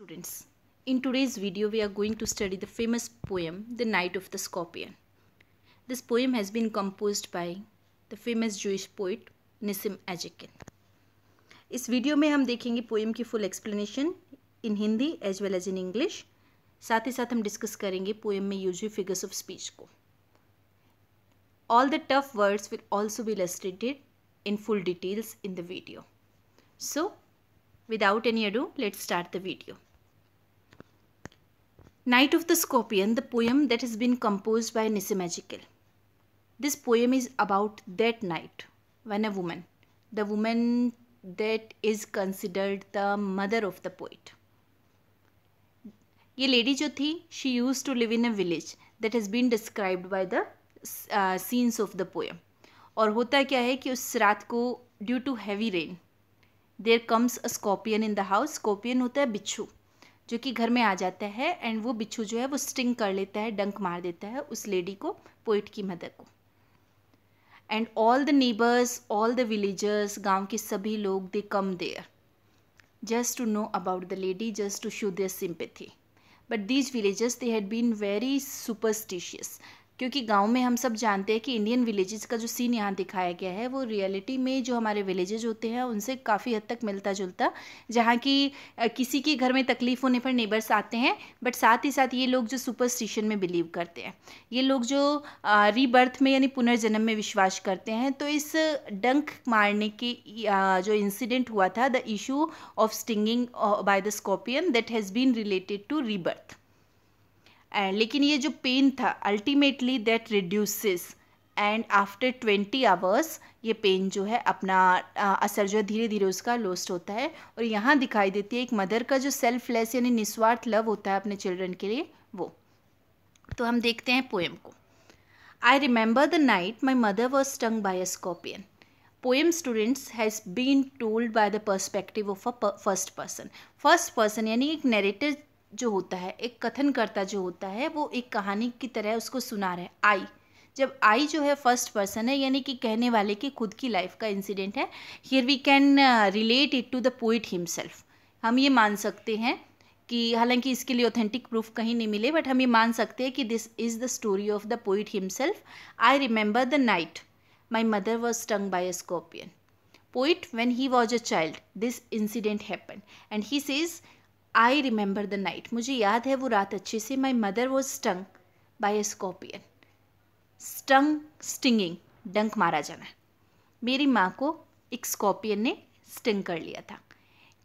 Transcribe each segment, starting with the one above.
students in today's video we are going to study the famous poem the night of the scorpion this poem has been composed by the famous jewish poet nisim ajikin इस video में हम देखेंगे poem की full explanation in Hindi as well as in English साथ ही साथ हम discuss करेंगे पोएम में यूज हुई फिगर्स ऑफ स्पीच को all the tough words will also be illustrated in full details in the video so without any ado let's start the video Night of the Scorpion, the poem that has been composed by Nisimagical. This poem is about that night when a woman, the woman that is considered the mother of the poet. ये lady जो थी she use to live in a village that has been described by the scenes of the poem और होता क्या है कि उस रात को due to heavy rain there comes a scorpion in the house scorpion होता है बिच्छू जो कि घर में आ जाता है एंड वो बिच्छू जो है वो स्टिंग कर लेता है डंक मार देता है उस लेडी को पोइट की मदर को and all the neighbours all the villagers गांव के सभी लोग they come there just to know about the lady just to show their sympathy but these villagers they had been very superstitious क्योंकि गांव में हम सब जानते हैं कि इंडियन विलेजेस का जो सीन यहाँ दिखाया गया है वो रियलिटी में जो हमारे विलेजेस होते हैं उनसे काफ़ी हद तक मिलता जुलता जहाँ की किसी के घर में तकलीफ़ होने पर नेबर्स आते हैं बट साथ ही साथ ये लोग जो सुपरस्टिशन में बिलीव करते हैं ये लोग जो रीबर्थ में यानी पुनर्जन्म में विश्वास करते हैं तो इस डंक मारने के जो इंसिडेंट हुआ था the issue of stinging by the scorpion that has been related to rebirth and लेकिन ये जो पेन था ultimately that reduces and after twenty hours ये पेन जो है अपना आ, असर जो है धीरे धीरे उसका लोस्ट होता है और यहाँ दिखाई देती है एक मदर का जो सेल्फलेस यानी निस्वार्थ लव होता है अपने चिल्ड्रन के लिए वो तो हम देखते हैं पोएम को I remember the night my mother was stung by a scorpion poem students has been told by the perspective of a first person first person यानी एक नेरेटिव जो होता है एक कथनकर्ता जो होता है वो एक कहानी की तरह उसको सुना रहा है आई जब आई जो है फर्स्ट पर्सन है यानी कि कहने वाले की खुद की लाइफ का इंसिडेंट है here we can relate it to the poet himself हम ये मान सकते हैं कि हालांकि इसके लिए ऑथेंटिक प्रूफ कहीं नहीं मिले बट हम ये मान सकते हैं कि this is the story of the poet himself I remember the night my mother was stung by a scorpion poet when he was a child this incident happen and he says I remember the night मुझे याद है वो रात अच्छे से my mother was stung by a scorpion stung stinging डंक मारा जाना मेरी माँ को एक स्कॉर्पियन ने स्टिंग कर लिया था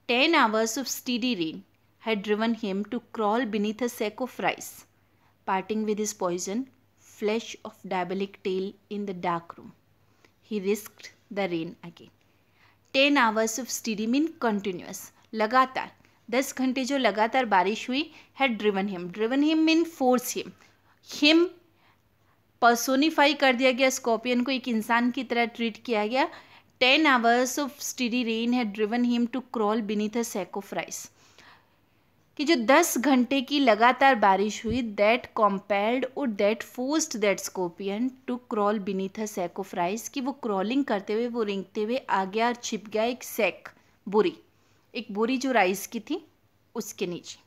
ten hours of steady rain had driven him to crawl beneath a sack of rice parting with his poison flash of diabolic tail in the dark room he risk the rain again ten hours of steady mean continuous लगातार दस घंटे जो लगातार बारिश हुई had driven him driven him mean force him him personify कर दिया गया स्कॉर्पियन को एक इंसान की तरह ट्रीट किया गया ten hours of steady rain had driven him to crawl beneath a sack of rice कि जो दस घंटे की लगातार बारिश हुई दैट कॉम्पेल्ड और that forced that scorpion to crawl beneath a sack of rice कि वो क्रॉलिंग करते हुए वो रिंगते हुए आ गया और छिप गया एक सैक बुरी एक बोरी जो राइस की थी उसके नीचे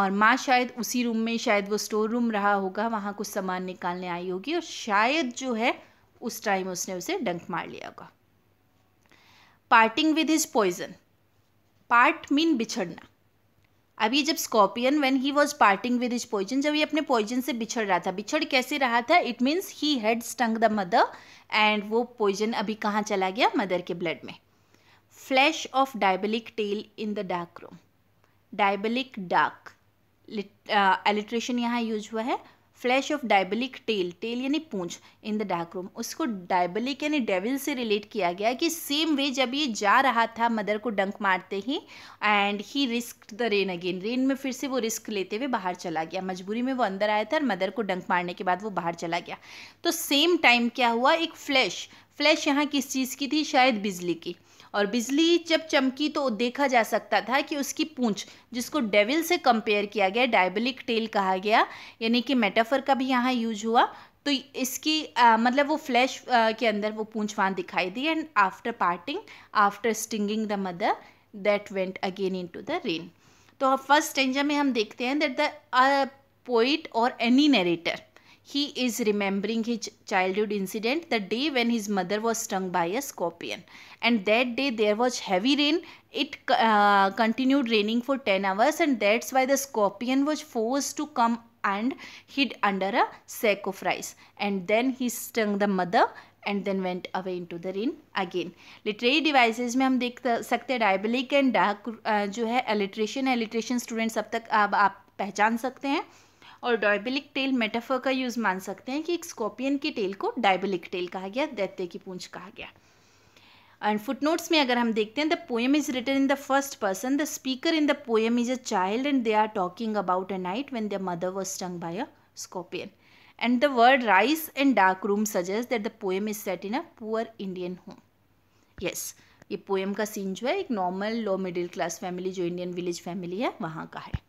और माँ शायद उसी रूम में शायद वो स्टोर रूम रहा होगा वहाँ कुछ सामान निकालने आई होगी और शायद जो है उस टाइम उसने उसे डंक मार लिया होगा parting with his poison part mean बिछड़ना अभी जब scorpion when he was parting with his poison जब ये अपने पॉइजन से बिछड़ रहा था बिछड़ कैसे रहा था it means he had stung the mother and वो पॉइजन अभी कहाँ चला गया मदर के ब्लड में flash of diabolic tail in the dark room diabolic dark alliteration यहाँ यूज हुआ है flash of diabolic tail tail यानी पूंछ इन द डार्क रूम उसको डायबलिक यानी डेविल से रिलेट किया गया कि सेम वे जब ये जा रहा था मदर को डंक मारते ही and he risk the rain again rain में फिर से वो रिस्क लेते हुए बाहर चला गया मजबूरी में वो अंदर आया था और मदर को डंक मारने के बाद वो बाहर चला गया तो सेम टाइम क्या हुआ एक फ्लैश फ्लैश यहाँ किस चीज़ की थी शायद बिजली की और बिजली जब चमकी तो देखा जा सकता था कि उसकी पूंछ जिसको डेविल से कंपेयर किया गया डायबलिक टेल कहा गया यानी कि मेटाफर का भी यहाँ यूज हुआ तो इसकी आ, मतलब वो फ्लैश के अंदर वो पूंछ वहाँ दिखाई दी and after parting after stinging the mother that went again in to the rain तो फर्स्ट स्टेंजा में हम देखते हैं दैट द पोइट और any narrator He is remembering his childhood incident the day when his mother was stung by a scorpion. And that day there was heavy rain. It uh, continued raining for 10 hours and that's why the scorpion was forced to come and hid under a sack of rice. And then he stung the mother and then went away into the rain again. Literary devices devices में हम देख सकते हैं डायबलिक and dark जो है alliteration alliteration students अब तक अब आप पहचान सकते हैं और डायबिलिक टेल मेटाफर का यूज़ मान सकते हैं कि एक स्कॉर्पियन की टेल को डायबिलिक टेल कहा गया दैत्य की पूंछ कहा गया एंड फुटनोट्स में अगर हम देखते हैं the poem is written in the first person the speaker in the poem is a child and they are talking about a night when the mother was stung by a scorpion and the word rice in dark room suggest that the poem is set in a poor Indian home yes ये poem का scene जो है एक normal low middle class family जो Indian village family है वहाँ का है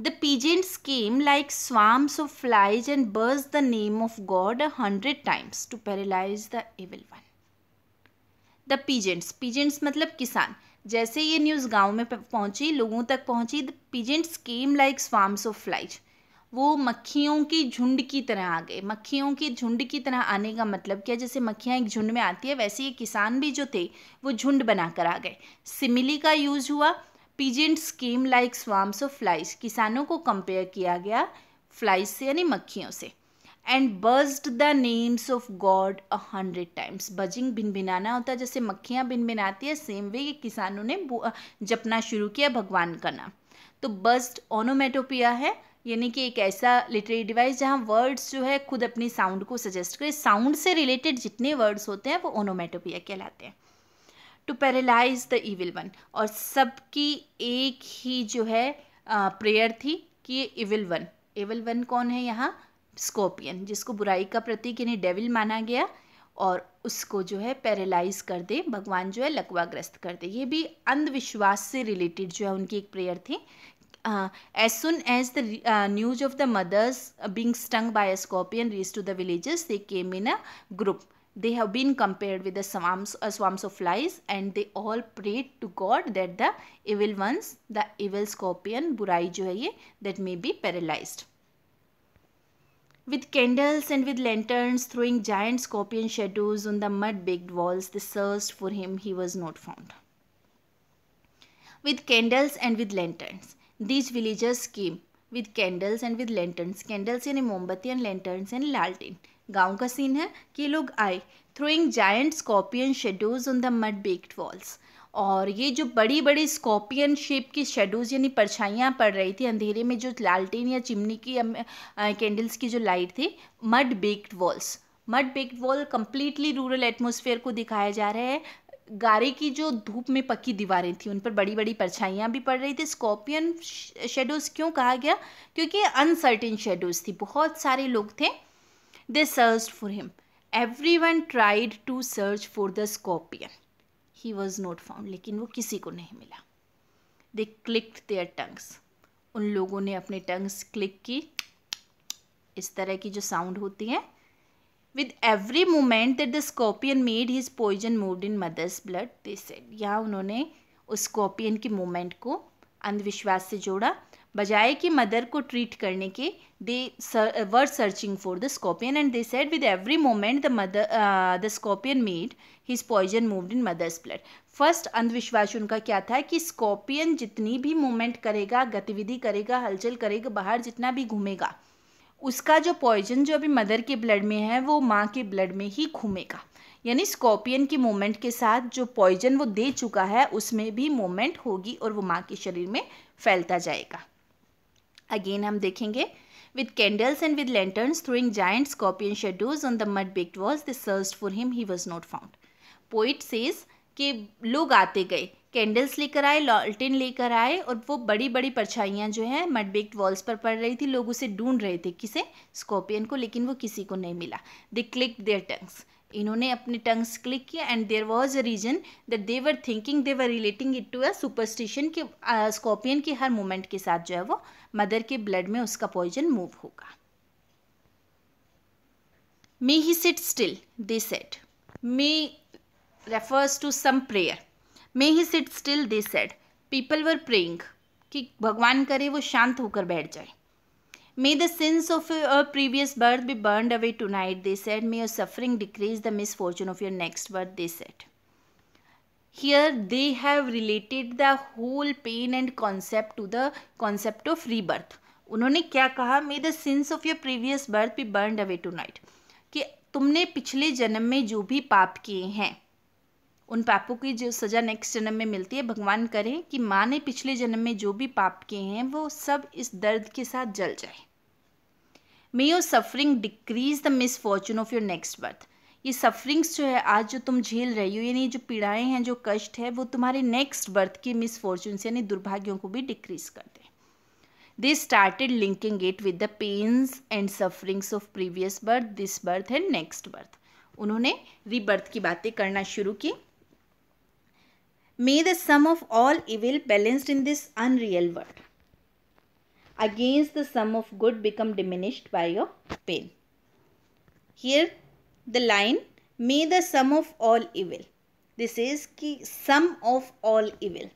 The pigeons came like swarms of flies and burst the name of God a hundred times to paralyze the evil one. The peasants pigeons मतलब किसान जैसे ये news गांव में पहुंची लोगों तक पहुंची the peasants came like swarms of flies वो मक्खियों की झुंड की तरह आ गए मक्खियों की झुंड की तरह आने का मतलब क्या जैसे मक्खियाँ एक झुंड में आती है वैसे ये किसान भी जो थे वो झुंड बनाकर आ गए सिमिली का यूज़ हुआ peasant scheme like swarms of flies किसानों को कंपेयर किया गया फ्लाइज से यानी मक्खियों से and buzzed the names of God a hundred times buzzing भिन भिनाना होता है जैसे मक्खियाँ भिन भिनाती है सेम वे किसानों ने जपना शुरू किया भगवान का नाम तो बर्स्ड ओनोमेटोपिया है यानी कि एक ऐसा लिटरेरी डिवाइस जहाँ वर्ड्स जो है खुद अपनी साउंड को सजेस्ट करें साउंड से रिलेटेड जितने वर्ड्स होते हैं वो ओनोमेटोपिया कहलाते हैं to paralyse the evil one और सबकी एक ही जो है प्रेयर थी कि ये इविल वन इविल वन कौन है यहाँ स्कॉर्पियन जिसको बुराई का प्रतीक यानी डेविल माना गया और उसको जो है पैरालाइज कर दे भगवान जो है लकवाग्रस्त कर दे ये भी अंधविश्वास से रिलेटेड जो है उनकी एक प्रेयर थी as soon as the news of the mother's being stung by scorpion reached to the villages they came in a group they have been compared with the swarms, uh, swarms of flies and they all prayed to God that the evil ones, the evil scorpion, burai jo hai ye, that may be paralyzed. With candles and with lanterns throwing giant scorpion shadows on the mud-baked walls, they searched for him. He was not found. With candles and with lanterns, these villagers came with candles and with lanterns. Candles in mombati and lanterns and laltin. गांव का scene है कि लोग आए throwing giant scorpion shadows on the mud baked walls और ये जो बड़ी बड़ी स्कॉर्पियन शेप की शेडोज़ यानी परछाइयाँ पड़ रही थी अंधेरे में जो लालटेन या चिमनी की कैंडल्स की जो लाइट थी mud baked walls mud baked wall completely rural atmosphere को दिखाया जा रहा है गारे की जो धूप में पक्की दीवारें थी उन पर बड़ी बड़ी परछाइयाँ भी पड़ रही थी स्कॉर्पियन शेडोज़ क्यों कहा गया क्योंकि अनसर्टेन शेडोज़ थी बहुत सारे लोग थे They searched for him. Everyone tried to search for the scorpion. He was not found, लेकिन वो किसी को नहीं मिला दे क्लिक्ड देयर टंग्स उन लोगों ने अपने टंग्स क्लिक की इस तरह की जो साउंड होती है with every moment that the scorpion made his poison moved in mother's blood they said यहाँ उन्होंने उस स्कॉर्पियन के मोमेंट को अंधविश्वास से जोड़ा बजाय कि मदर को ट्रीट करने के they were searching for the scorpion and they said with every moment the mother the scorpion made his poison moved in mother's blood first अंधविश्वास उनका क्या था कि स्कॉर्पियन जितनी भी मूवमेंट करेगा गतिविधि करेगा हलचल करेगा बाहर जितना भी घूमेगा उसका जो पॉइजन जो अभी मदर के ब्लड में है वो माँ के ब्लड में ही घूमेगा यानी स्कॉर्पियन की मूवमेंट के साथ जो पॉइजन वो दे चुका है उसमें भी मूवमेंट होगी और वो माँ के शरीर में फैलता जाएगा अगेन हम देखेंगे with candles and with lanterns throwing giant scorpion shadows on the mud big was the search for him he was not found poet says के लोग आते गए कैंडल्स लेकर आए लॉल्टिन लेकर आए और वो बड़ी बड़ी परछाइयाँ जो है मड बेग्ड वॉल्स पर पड़ रही थी लोग उसे ढूंढ रहे थे किसे स्कॉर्पियन को लेकिन वो किसी को नहीं मिला दे क्लिक देयर टंग्स इन्होंने अपने टंग्स क्लिक किया and there was a reason that they were thinking they were relating it to a superstition के स्कॉर्पियन के हर मोमेंट के साथ जो है वो मदर के ब्लड में उसका पॉइजन मूव होगा may he sit still they said may refers to some prayer may he sit still they said people were praying कि भगवान करे वो शांत होकर बैठ जाए May the sins of your previous birth be burned away tonight, they said. May your suffering decrease the misfortune of your next birth, they said. Here they have related the whole pain and concept to the concept of rebirth. उन्होंने क्या कहा may the sins of your previous birth be burn away tonight कि तुमने पिछले जन्म में जो भी पाप किए हैं उन पापों की जो सज़ा नेक्स्ट जन्म में मिलती है भगवान करें कि माँ ने पिछले जन्म में जो भी पाप किए हैं वो सब इस दर्द के साथ जल जाए may your suffering decrease the misfortune of your next birth ये सफरिंग्स जो है आज जो तुम झेल रही हो यानी जो पीड़ाएं हैं जो कष्ट है वो तुम्हारे नेक्स्ट बर्थ के मिस से यानी दुर्भाग्यों को भी डिक्रीज कर दे दे started linking it with the pains and sufferings of previous birth this birth and next birth उन्होंने रीबर्थ की बातें करना शुरू की may the sum of all evil balanced in this unreal world against the sum of good become diminished by your pain. Here the line may the sum of all evil. This is ki sum of all evil.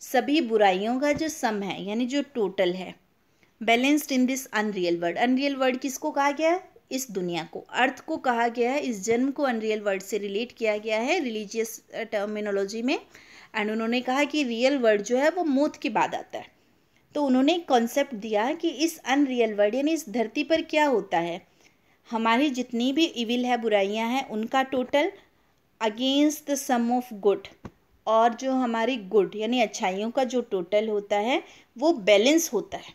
सभी बुराइयों का जो सम है यानी जो total है balanced in this unreal word unreal word किसको कहा गया है इस दुनिया को अर्थ को कहा गया है इस जन्म को अनरियल वर्ड से रिलेट किया गया है रिलीजियस टर्मिनोलॉजी uh, में एंड उन्होंने कहा कि रियल वर्ड जो है वो मौत के बाद आता है तो उन्होंने एक कॉन्सेप्ट दिया कि इस अनरियल वर्ल्ड यानी इस धरती पर क्या होता है हमारी जितनी भी इविल है बुराइयां हैं उनका total against the sum of good और जो हमारी गुड यानी अच्छाइयों का जो टोटल होता है वो बैलेंस होता है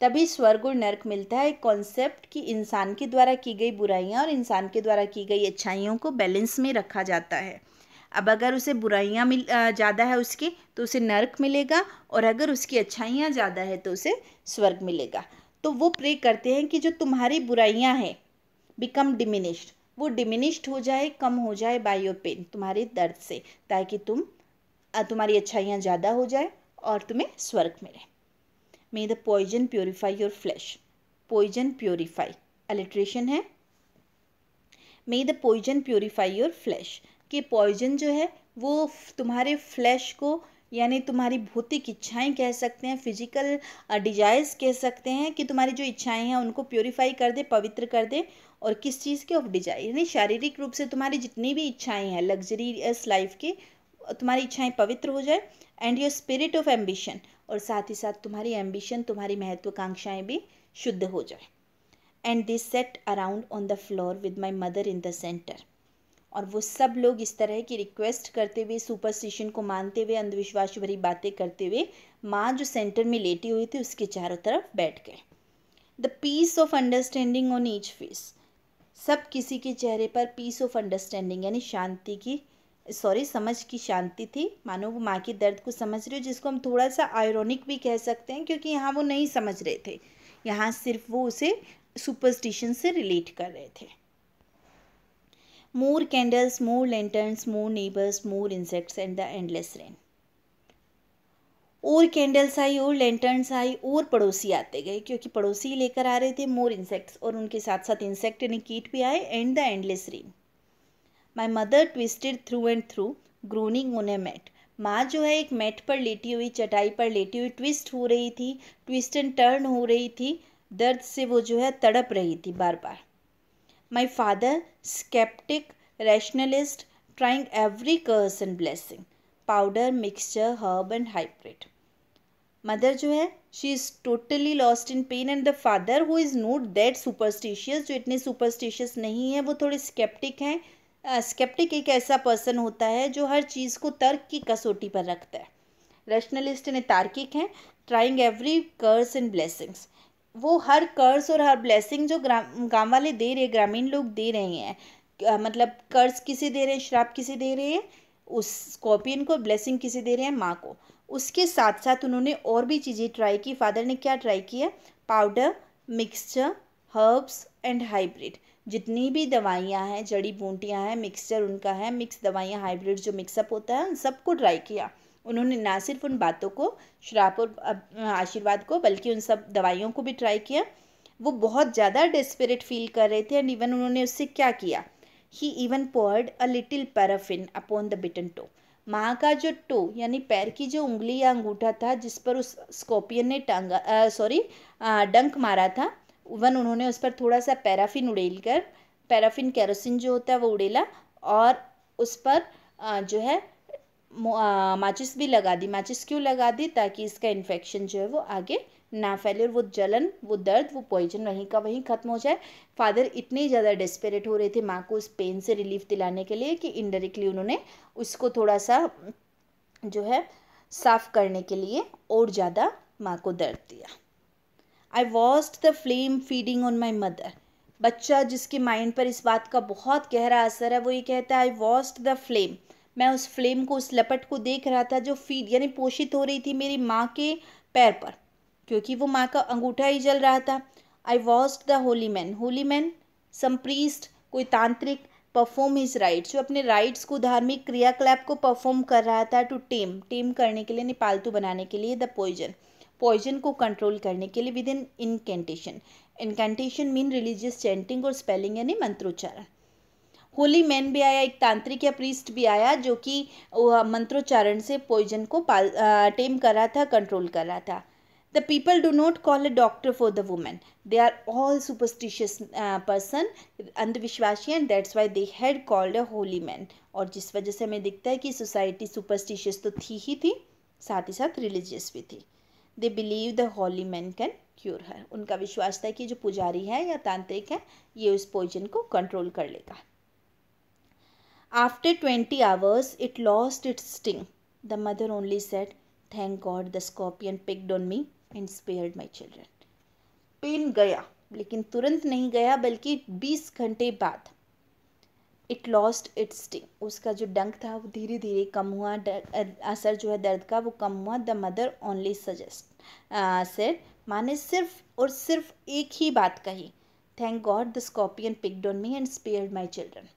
तभी स्वर्ग और नर्क मिलता है एक कॉन्सेप्ट कि इंसान के द्वारा की गई बुराइयाँ और इंसान के द्वारा की गई अच्छाइयों को बैलेंस में रखा जाता है अब अगर उसे बुराइयाँ मिल ज़्यादा है उसकी तो उसे नरक मिलेगा और अगर उसकी अच्छाइयाँ ज़्यादा है तो उसे स्वर्ग मिलेगा तो वो प्रे करते हैं कि जो तुम्हारी बुराइयाँ हैं बिकम डिमिनिश्ड वो डिमिनिश्ड हो जाए कम हो जाए बायो पेन तुम्हारे दर्द से ताकि तुम तुम्हारी अच्छाइयाँ ज़्यादा हो जाए और तुम्हें स्वर्ग मिले may the poison purify your flesh poison purify alliteration है may the poison purify your flesh कि पॉइजन जो है वो तुम्हारे फ्लैश को यानी तुम्हारी भौतिक इच्छाएं कह सकते हैं फिजिकल डिजायर्स कह सकते हैं कि तुम्हारी जो इच्छाएं हैं उनको प्योरीफाई कर दे पवित्र कर दे और किस चीज़ के ऑफ डिजायर यानी शारीरिक रूप से तुम्हारी जितनी भी इच्छाएं हैं लग्जरीस लाइफ की तुम्हारी इच्छाएं पवित्र हो जाए and your spirit of ambition और साथ ही साथ तुम्हारी एम्बिशन तुम्हारी महत्वाकांक्षाएँ भी शुद्ध हो जाए and this sat around on the floor with my mother in the centre और वो सब लोग इस तरह की रिक्वेस्ट करते हुए सुपरस्टिशन को मानते हुए अंधविश्वास भरी बातें करते हुए माँ जो सेंटर में लेटी हुई थी उसके चारों तरफ बैठ गए the peace of understanding on each face सब किसी के चेहरे पर पीस ऑफ अंडरस्टैंडिंग यानी शांति की सॉरी समझ की शांति थी मानो वो माँ के दर्द को समझ रहे हो जिसको हम थोड़ा सा आयरोनिक भी कह सकते हैं क्योंकि यहाँ वो नहीं समझ रहे थे यहाँ सिर्फ वो उसे सुपरस्टिशन से रिलेट कर रहे थे more candles, more lanterns, more neighbors, more insects, and the endless rain. और कैंडल्स आई और लेंटर्नस आई और पड़ोसी आते गए क्योंकि पड़ोसी लेकर आ रहे थे मोर इंसेक्ट्स और उनके साथ साथ इंसेक्ट यानी कीट भी आए and the endless rain my mother twisted through and through groaning उन्हें मैट माँ जो है एक मैट पर लेटी हुई चटाई पर लेटी हुई ट्विस्ट हो रही थी ट्विस्ट एंड टर्न हो रही थी दर्द से वो जो है तड़प रही थी बार बार my father sceptic rationalist, trying every curse and blessing. Powder mixture herb and hybrid mother जो है she is totally lost in pain and the father who is not that superstitious जो इतने सुपरस्टिशियस नहीं है वो थोड़े स्केप्टिक हैं sceptic uh, एक ऐसा पर्सन होता है जो हर चीज़ को तर्क की कसौटी पर रखता है रैशनलिस्ट ने तार्किक हैं trying every curse and blessings वो हर कर्ज और हर ब्लेसिंग जो ग्राम गाँव वाले दे रहे ग्रामीण लोग दे रहे हैं मतलब कर्ज किसे दे रहे हैं श्राप किसे दे रहे हैं उस स्कॉर्पियन को ब्लेसिंग किसे दे रहे हैं माँ को उसके साथ साथ उन्होंने और भी चीज़ें ट्राई की फादर ने क्या ट्राई किया powder mixture herbs and hybrid जितनी भी दवाइयाँ हैं जड़ी बूटियाँ हैं मिक्सचर उनका है मिक्स दवाइयाँ हाइब्रिड जो मिक्सअप होता है उन सबको ट्राई किया उन्होंने ना सिर्फ उन बातों को श्राप और आशीर्वाद को बल्कि उन सब दवाइयों को भी ट्राई किया वो बहुत ज़्यादा डेस्परेट फील कर रहे थे एंड इवन उन्होंने उससे क्या किया ही even poured a little paraffin upon the bitten toe माँ का जो टो यानी पैर की जो उंगली या अंगूठा था जिस पर उस स्कॉर्पियन ने टांगा सॉरी डंक मारा था इवन उन्होंने उस पर थोड़ा सा पैराफिन उड़ेल कर पैराफिन कैरोसिन जो होता है वो उड़ेला और उस पर आ, जो है माचिस भी लगा दी माचिस क्यों लगा दी ताकि इसका इन्फेक्शन जो है वो आगे ना फैले और वो जलन वो दर्द वो पॉइजन वहीं का वहीं ख़त्म हो जाए फादर इतने ज़्यादा डेस्परेट हो रहे थे माँ को उस पेन से रिलीफ दिलाने के लिए कि इनडायरेक्टली उन्होंने उसको थोड़ा सा जो है साफ करने के लिए और ज़्यादा माँ को दर्द दिया I watched the flame feeding on my mother बच्चा जिसके माइंड पर इस बात का बहुत गहरा असर है वो ये कहता है आई वॉस्ट द फ्लेम मैं उस फ्लेम को उस लपट को देख रहा था जो फीड यानी पोषित हो रही थी मेरी माँ के पैर पर क्योंकि वो माँ का अंगूठा ही जल रहा था I watched the holy man holy man some priest कोई तांत्रिक परफॉर्म हिज राइट्स जो अपने राइट्स को धार्मिक क्रियाकलाप को परफॉर्म कर रहा था टू टेम टेम करने के लिए यानी पालतू बनाने के लिए द पॉइजन पॉइजन को कंट्रोल करने के लिए with in incantation incantation mean religious chanting और स्पेलिंग यानी मंत्रोच्चारण होली मैन भी आया एक तांत्रिक या प्रीस्ट भी आया जो कि मंत्रोच्चारण से पॉइजन को पाल टेम कर रहा था कंट्रोल कर रहा था the people do not call a doctor for the women they are all superstitious person अंधविश्वासी and that's why they had called a holy man और जिस वजह से हमें दिखता है कि सोसाइटी सुपरस्टिशियस तो थी ही थी साथ ही साथ रिलीजियस भी थी they believe the holy man can cure है उनका विश्वास था कि जो पुजारी है या तांत्रिक है ये उस पॉइजन को कंट्रोल कर लेगा After 20 hours, it lost its sting. The mother only said, Thank God the scorpion picked on me and spared my children. Pain गया लेकिन तुरंत नहीं गया बल्कि 20 घंटे बाद इट लॉस्ट इट्स स्टिंग उसका जो डंक था वो धीरे धीरे कम हुआ असर जो है दर्द का वो कम हुआ the mother only suggest said माँ ने सिर्फ और सिर्फ एक ही बात कही thank God the scorpion picked on me and spared my children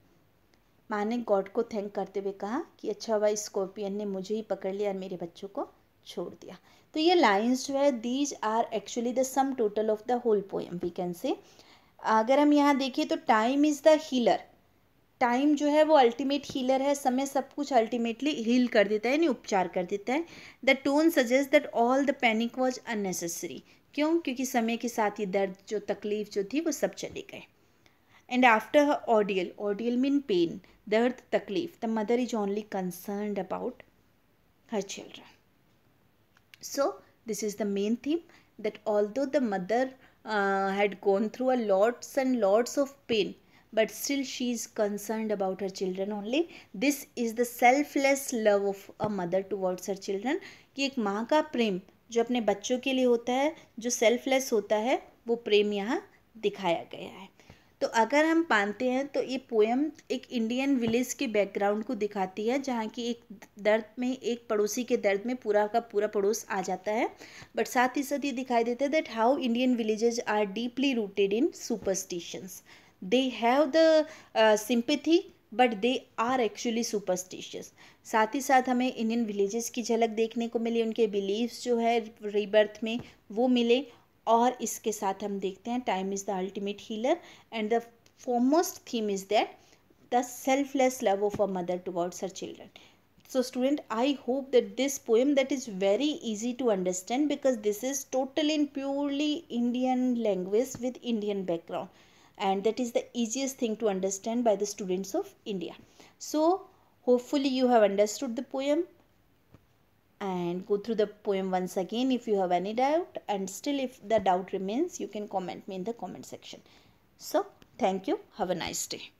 माँ ने गॉड को थैंक करते हुए कहा कि अच्छा हुआ स्कॉर्पियन ने मुझे ही पकड़ लिया और मेरे बच्चों को छोड़ दिया तो ये लाइन्स जो है these are actually the sum total of the whole poem we can say अगर हम यहाँ देखें तो time is the healer time जो है वो अल्टीमेट हीलर है समय सब कुछ अल्टीमेटली हील कर देता है यानी उपचार कर देता है the tone suggest that all the panic was unnecessary क्यों क्योंकि समय के साथ ये दर्द जो तकलीफ जो थी वो सब चले गए And after her ordeal, ordeal mean pain, dard, taklif, the mother is only concerned about her children. So this is the main theme that although the mother uh, had gone through a lots and lots of pain, but still she is concerned about her children only. This is the selfless love of a mother towards her children कि एक माँ का प्रेम जो अपने बच्चों के लिए होता है जो सेल्फलेस होता है वो प्रेम यहाँ दिखाया गया है तो अगर हम मानते हैं तो ये पोएम एक इंडियन विलेज के बैकग्राउंड को दिखाती है जहाँ की एक दर्द में एक पड़ोसी के दर्द में पूरा का पूरा पड़ोस आ जाता है बट साथ ही साथ ये दिखाई देता है that how Indian villages are deeply rooted in superstitions they have the sympathy but they are actually superstitious साथ ही साथ हमें इंडियन विलेजेस की झलक देखने को मिली उनके बिलीव्स जो है रिबर्थ में वो मिले और इसके साथ हम देखते हैं time is the ultimate healer and the foremost theme is that the selfless love of a mother towards her children so student I hope that this poem that is very easy to understand because this is total in purely Indian language with Indian background and that is the easiest thing to understand by the students of India so hopefully you have understood the poem and go through the poem once again if you have any doubt and still if the doubt remains you can comment me in the comment section so thank you have a nice day